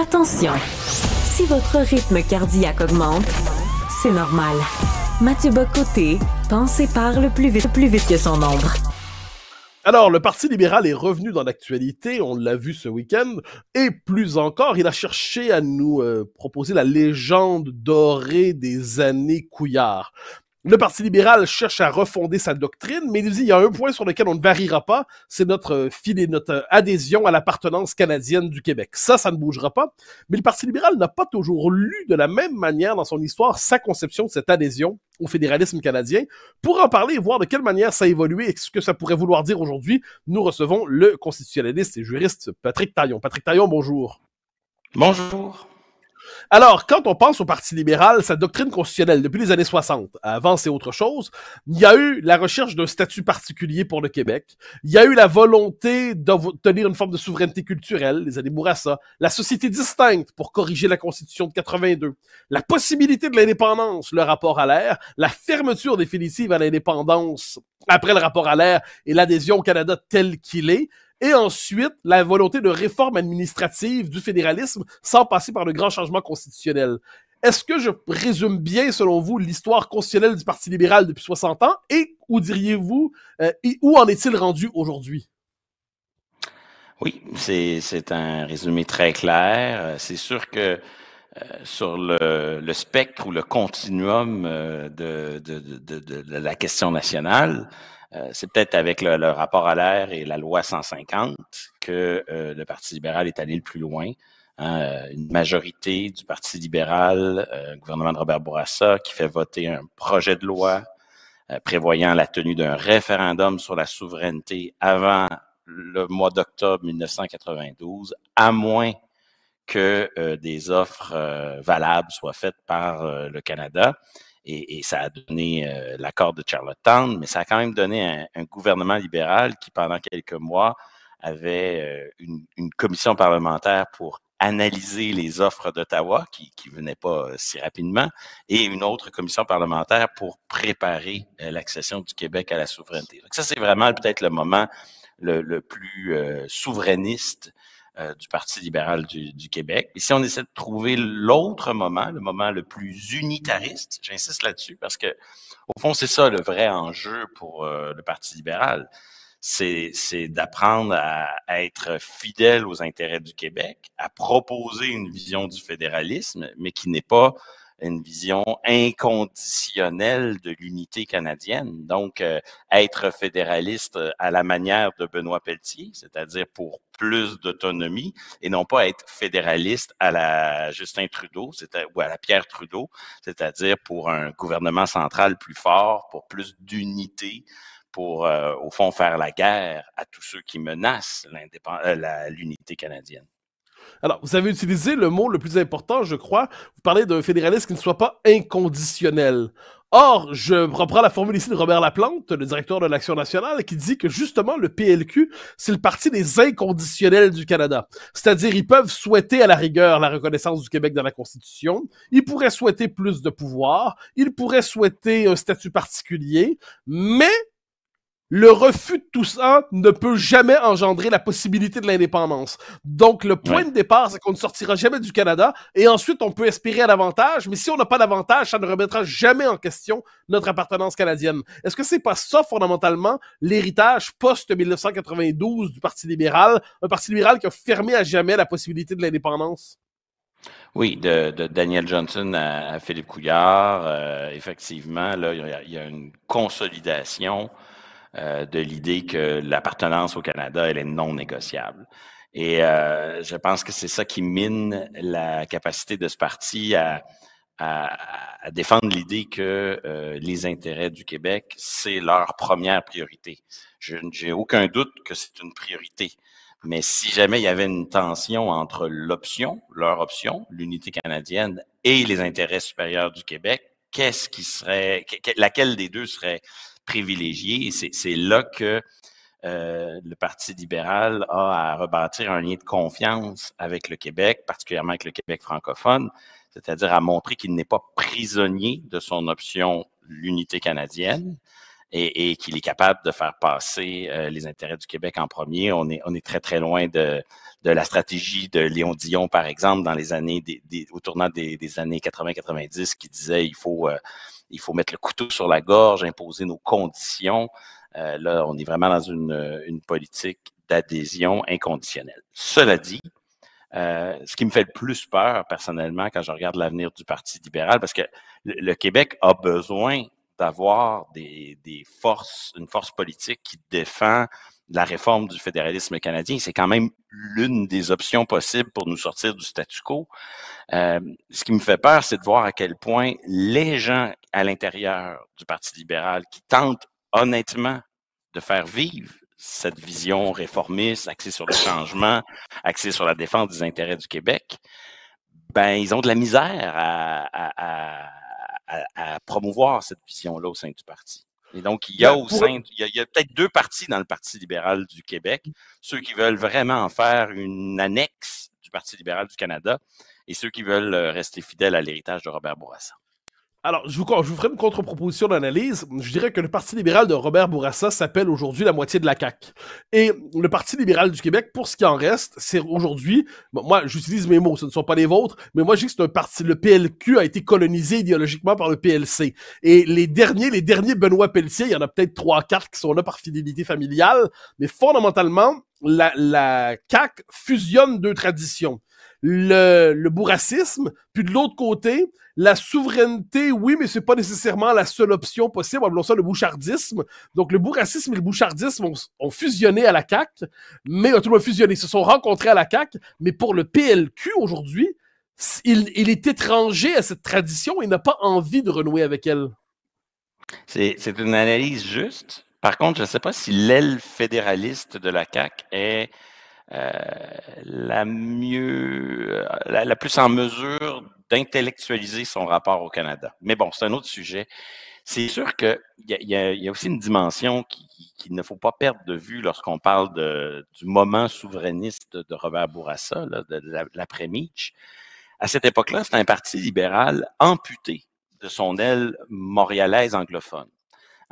Attention, si votre rythme cardiaque augmente, c'est normal. Mathieu Bocoté pensez par le plus vite, plus vite que son ombre. Alors, le Parti libéral est revenu dans l'actualité, on l'a vu ce week-end, et plus encore, il a cherché à nous euh, proposer la légende dorée des années Couillard. Le Parti libéral cherche à refonder sa doctrine, mais il nous dit qu'il y a un point sur lequel on ne variera pas, c'est notre euh, filet, notre euh, adhésion à l'appartenance canadienne du Québec. Ça, ça ne bougera pas. Mais le Parti libéral n'a pas toujours lu de la même manière dans son histoire sa conception de cette adhésion au fédéralisme canadien. Pour en parler et voir de quelle manière ça a évolué et ce que ça pourrait vouloir dire aujourd'hui, nous recevons le constitutionnaliste et juriste Patrick Taillon. Patrick Taillon, bonjour. Bonjour. Alors, quand on pense au Parti libéral, sa doctrine constitutionnelle depuis les années 60, avant c'est autre chose, il y a eu la recherche d'un statut particulier pour le Québec, il y a eu la volonté d'obtenir une forme de souveraineté culturelle, les années Bourassa, la société distincte pour corriger la Constitution de 82, la possibilité de l'indépendance, le rapport à l'air, la fermeture définitive à l'indépendance après le rapport à l'air et l'adhésion au Canada tel qu'il est, et ensuite la volonté de réforme administrative du fédéralisme sans passer par le grand changement constitutionnel. Est-ce que je résume bien, selon vous, l'histoire constitutionnelle du Parti libéral depuis 60 ans et où diriez-vous, euh, où en est-il rendu aujourd'hui? Oui, c'est un résumé très clair. C'est sûr que euh, sur le, spectre ou le continuum euh, de, de, la question nationale. Euh, c'est peut-être avec le, rapport à l'air et la loi 150 que le Parti libéral est allé le plus loin. Hein. une majorité du Parti libéral, euh, gouvernement de Robert Bourassa, qui fait voter un projet de loi prévoyant la tenue d'un référendum sur la souveraineté avant le mois d'octobre 1992, à moins que euh, des offres euh, valables soient faites par euh, le Canada. Et, ça a donné l'accord de Charlottetown, mais ça a quand même donné un, gouvernement libéral qui, pendant quelques mois, avait une, commission parlementaire pour analyser les offres d'Ottawa, qui ne venaient pas si rapidement, et une autre commission parlementaire pour préparer l'accession du Québec à la souveraineté. Donc ça, c'est vraiment peut-être le moment le plus souverainiste euh, du Parti libéral du, Québec. Et si on essaie de trouver l'autre moment, le moment le plus unitariste, j'insiste là-dessus, parce que au fond, c'est ça le vrai enjeu pour euh, le Parti libéral, c'est d'apprendre à, être fidèle aux intérêts du Québec, à proposer une vision du fédéralisme, mais qui n'est pas une vision inconditionnelle de l'unité canadienne. Donc, euh, être fédéraliste euh, à la manière de Benoît Pelletier, c'est-à-dire pour plus d'autonomie, et non pas être fédéraliste à la Justin Trudeau ou à la Pierre Trudeau, c'est-à-dire pour un gouvernement central plus fort, pour plus d'unité, pour, euh, au fond, faire la guerre à tous ceux qui menacent l'unité canadienne. Alors, vous avez utilisé le mot le plus important, je crois. Vous parlez d'un fédéralisme qui ne soit pas inconditionnel. Or, je reprends la formule ici de Robert Laplante, le directeur de l'Action nationale, qui dit que justement le PLQ, c'est le parti des inconditionnels du Canada. C'est-à-dire, ils peuvent souhaiter à la rigueur la reconnaissance du Québec dans la Constitution, ils pourraient souhaiter plus de pouvoir, ils pourraient souhaiter un statut particulier, mais le refus de tout ça ne peut jamais engendrer la possibilité de l'indépendance. Donc, le point de départ, c'est qu'on ne sortira jamais du Canada et ensuite, on peut espérer à davantage, mais si on n'a pas d'avantage, ça ne remettra jamais en question notre appartenance canadienne. Est-ce que c'est pas ça, fondamentalement, l'héritage post-1992 du Parti libéral, un Parti libéral qui a fermé à jamais la possibilité de l'indépendance? Oui, de, Daniel Johnson à, Philippe Couillard, euh, effectivement, là, il y, a une consolidation euh, de l'idée que l'appartenance au Canada, elle est non négociable. Et euh, je pense que c'est ça qui mine la capacité de ce parti à, défendre l'idée que euh, les intérêts du Québec, c'est leur première priorité. Je n'ai aucun doute que c'est une priorité. Mais si jamais il y avait une tension entre l'option, leur option, l'unité canadienne, et les intérêts supérieurs du Québec, qu'est-ce qui serait, laquelle des deux serait privilégiée. c'est là que euh, le Parti libéral a à rebâtir un lien de confiance avec le Québec, particulièrement avec le Québec francophone, c'est-à-dire à montrer qu'il n'est pas prisonnier de son option l'unité canadienne, et, et qu'il est capable de faire passer euh, les intérêts du Québec en premier. On est, on est très, très loin de, de la stratégie de Léon Dion, par exemple, dans les années des, des, au tournant des, des années 80-90, qui disait il faut, euh, il faut mettre le couteau sur la gorge, imposer nos conditions. Euh, là, on est vraiment dans une, une politique d'adhésion inconditionnelle. Cela dit, euh, ce qui me fait le plus peur personnellement quand je regarde l'avenir du Parti libéral, parce que le Québec a besoin d'avoir des, des, forces, une force politique qui défend la réforme du fédéralisme canadien. C'est quand même l'une des options possibles pour nous sortir du statu quo. Euh, ce qui me fait peur, c'est de voir à quel point les gens à l'intérieur du Parti libéral qui tentent honnêtement de faire vivre cette vision réformiste axée sur le changement, axée sur la défense des intérêts du Québec, ben ils ont de la misère à à, promouvoir cette vision-là au sein du parti. Et donc, il y a ben, au sein, il y a, peut-être deux partis dans le Parti libéral du Québec, ceux qui veulent vraiment en faire une annexe du Parti libéral du Canada et ceux qui veulent euh, rester fidèles à l'héritage de Robert Bourassa. Alors, je vous, je ferai une contre-proposition d'analyse. Je dirais que le Parti libéral de Robert Bourassa s'appelle aujourd'hui la moitié de la CAQ. Et le Parti libéral du Québec, pour ce qui en reste, c'est aujourd'hui, moi j'utilise mes mots, ce ne sont pas les vôtres, mais moi je dis que c'est un parti, le PLQ a été colonisé idéologiquement par le PLC. Et les derniers, les derniers Benoît Pelletier, il y en a peut-être trois, quatre qui sont là par fidélité familiale, mais fondamentalement, la, la CAQ fusionne deux traditions le, bourracisme, puis de l'autre côté, la souveraineté, oui, mais c'est pas nécessairement la seule option possible. Appelons ça le bouchardisme. Donc, le bourracisme et le bouchardisme ont, fusionné à la CAQ, mais ont tout fusionné, se sont rencontrés à la CAQ, mais pour le PLQ aujourd'hui, il, il, est étranger à cette tradition et n'a pas envie de renouer avec elle. C'est une analyse juste. Par contre, je ne sais pas si l'aile fédéraliste de la CAQ est euh, la mieux, euh, la, plus en mesure d'intellectualiser son rapport au Canada. Mais bon, c'est un autre sujet. C'est sûr qu'il y, y, a aussi une dimension qu'il ne faut pas perdre de vue lorsqu'on parle de, du moment souverainiste de Robert Bourassa, de, de l'après-Mitch. À cette époque-là, c'est un parti libéral amputé de son aile montréalaise anglophone.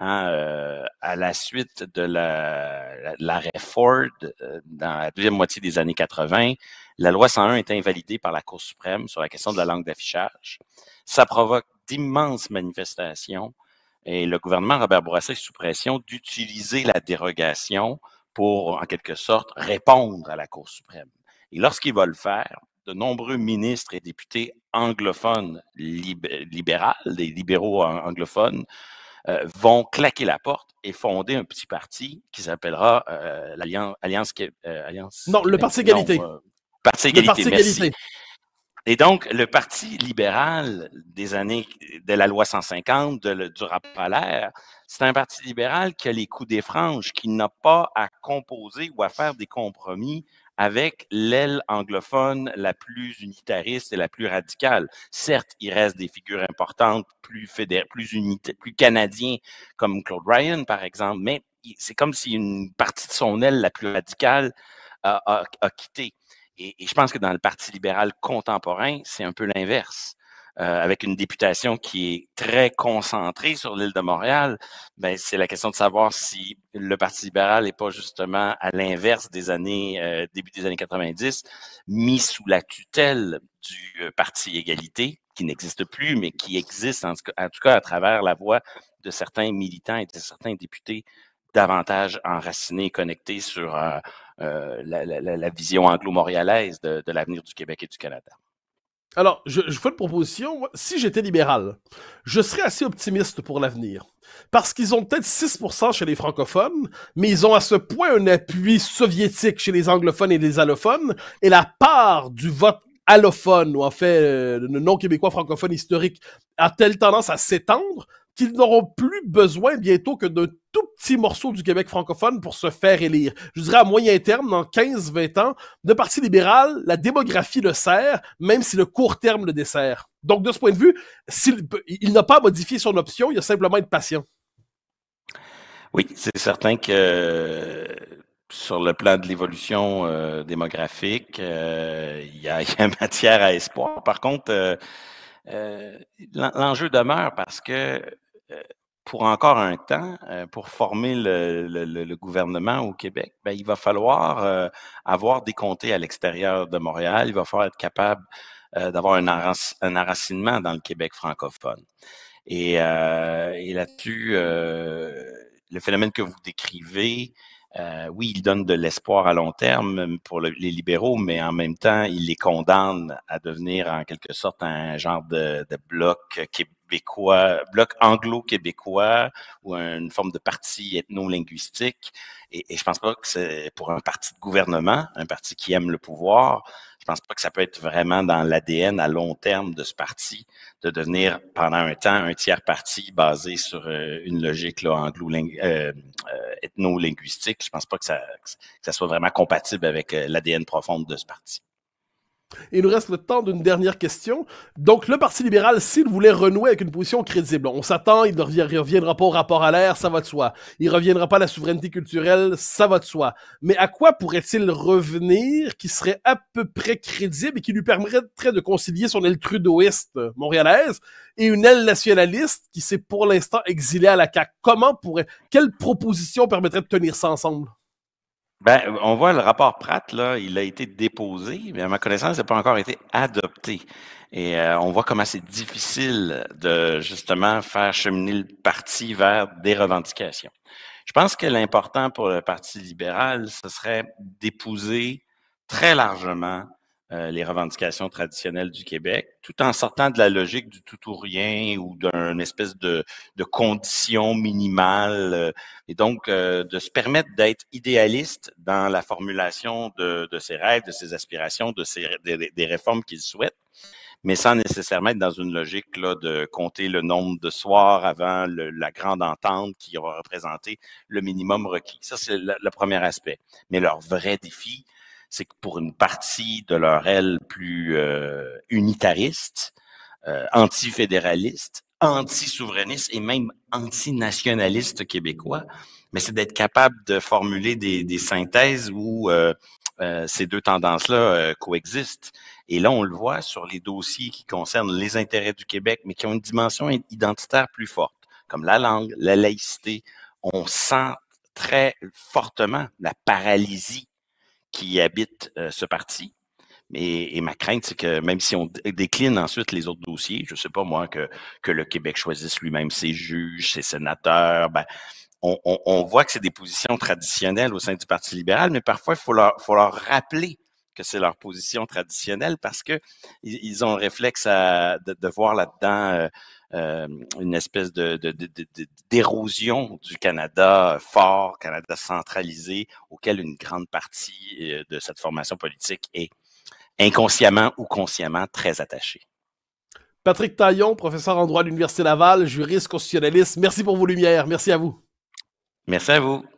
Hein, euh, à la suite de l'arrêt la Ford euh, dans la deuxième moitié des années 80, la loi 101 est invalidée par la Cour suprême sur la question de la langue d'affichage. Ça provoque d'immenses manifestations et le gouvernement Robert Bourassa est sous pression d'utiliser la dérogation pour, en quelque sorte, répondre à la Cour suprême. Et lorsqu'il va le faire, de nombreux ministres et députés anglophones libéraux, des libéraux anglophones, euh, vont claquer la porte et fonder un petit parti qui s'appellera euh, l'Alliance, euh, Alliance, Non, le Parti Égalité. parti Égalité. Et donc, le Parti libéral des années de la loi 150, du rapport à l'air, c'est un parti libéral qui a les coups des franges, qui n'a pas à composer ou à faire des compromis avec l'aile anglophone la plus unitariste et la plus radicale. Certes, il reste des figures importantes, plus fédér plus, plus canadiens, comme Claude Ryan, par exemple, mais c'est comme si une partie de son aile la plus radicale a, a, a quitté. et, je pense que dans le Parti libéral contemporain, c'est un peu l'inverse. Euh, avec une députation qui est très concentrée sur l'île de Montréal, ben, c'est la question de savoir si le Parti libéral n'est pas justement à l'inverse des années, euh, début des années 90, mis sous la tutelle du euh, Parti Égalité, qui n'existe plus, mais qui existe en tout cas à travers la voix de certains militants et de certains députés davantage enracinés connectés sur la, vision anglo-montréalaise de l'avenir du Québec et du Canada. Alors, je, fais une proposition. si j'étais libéral, je serais assez optimiste pour l'avenir. Parce qu'ils ont peut-être 6% chez les francophones, mais ils ont à ce point un appui soviétique chez les anglophones et les allophones, et la part du vote allophone, ou en fait, euh, le non-québécois francophone historique, a-t-elle tendance à s'étendre? qu'ils n'auront plus besoin bientôt que d'un tout petit morceau du Québec francophone pour se faire élire. Je dirais à moyen terme, dans 15-20 ans, le Parti libéral, la démographie le sert, même si le court terme le dessert. Donc, de ce point de vue, il n'a pas modifié son option, il a simplement à être patient. Oui, c'est certain que euh, sur le plan de l'évolution euh, démographique, euh, il y, a, matière à espoir. Par contre, l'enjeu demeure parce que euh, pour encore un temps, euh, pour former le, gouvernement au Québec, ben, il va falloir euh, avoir des comtés à l'extérieur de Montréal. Il va falloir être capable d'avoir un, un, enracinement dans le Québec francophone. et là-dessus, le phénomène que vous décrivez, euh, oui, il donne de l'espoir à long terme euh, pour les libéraux, mais en même temps, il les condamne à devenir en quelque sorte un genre de, bloc québécois, bloc anglo-québécois ou une forme de parti ethno-linguistique. Et, et, je pense pas que c'est pour un parti de gouvernement, un parti qui aime le pouvoir, je pense pas que ça peut être vraiment dans l'ADN à long terme de ce parti de devenir pendant un temps un tiers parti basé sur euh, une logique anglo euh, euh, ethno-linguistique. Je pense pas que ça, que ça soit vraiment compatible avec l'ADN profonde de ce parti il nous reste le temps d'une dernière question. Donc, le Parti libéral, s'il voulait renouer avec une position crédible, on s'attend, il ne reviendra pas au rapport à l'air, ça va de soi. Il ne reviendra pas à la souveraineté culturelle, ça va de soi. Mais à quoi pourrait-il revenir qui serait à peu près crédible et qui lui permettrait de concilier son aile trudeauiste montréalaise et une aile nationaliste qui s'est pour l'instant exilée à la CAQ? Comment pourrait, quelle proposition permettrait de tenir ça ensemble? Ben, on voit le rapport Pratt, là, il a été déposé, mais à ma connaissance, il n'a pas encore été adopté. Et euh, on voit comment c'est difficile de justement faire cheminer le parti vers des revendications. Je pense que l'important pour le Parti libéral, ce serait d'épouser très largement euh, les revendications traditionnelles du Québec, tout en sortant de la logique du tout ou rien ou d'une espèce de, de, condition minimale, euh, et donc euh, de se permettre d'être idéaliste dans la formulation de, ses rêves, de ses aspirations, de ses, des, réformes qu'ils souhaitent, mais sans nécessairement être dans une logique là, de compter le nombre de soirs avant la grande entente qui aura représenté le minimum requis. Ça, c'est le premier aspect. Mais leur vrai défi, c'est que pour une partie de leur aile plus euh, unitariste, euh, anti-fédéraliste, anti-souverainiste et même anti-nationaliste québécois, mais c'est d'être capable de formuler des, des synthèses où euh, euh ces deux tendances-là euh, coexistent. Et là, on le voit sur les dossiers qui concernent les intérêts du Québec, mais qui ont une dimension identitaire plus forte, comme la langue, la laïcité. On sent très fortement la paralysie qui habitent euh, ce parti. Et, ma crainte, c'est que même si on décline ensuite les autres dossiers, je ne sais pas moi, que, que le Québec choisisse lui-même ses juges, ses sénateurs, ben, on, voit que c'est des positions traditionnelles au sein du Parti libéral, mais parfois, il faut leur, faut leur rappeler que c'est leur position traditionnelle parce que ils, ont le réflexe de, voir là-dedans euh, euh, une espèce de, d'érosion du Canada fort, Canada centralisé, auquel une grande partie euh, de cette formation politique est inconsciemment ou consciemment très attachée. Patrick Taillon, professeur en droit de l'Université Laval, juriste constitutionnaliste, merci pour vos lumières. Merci à vous. Merci à vous.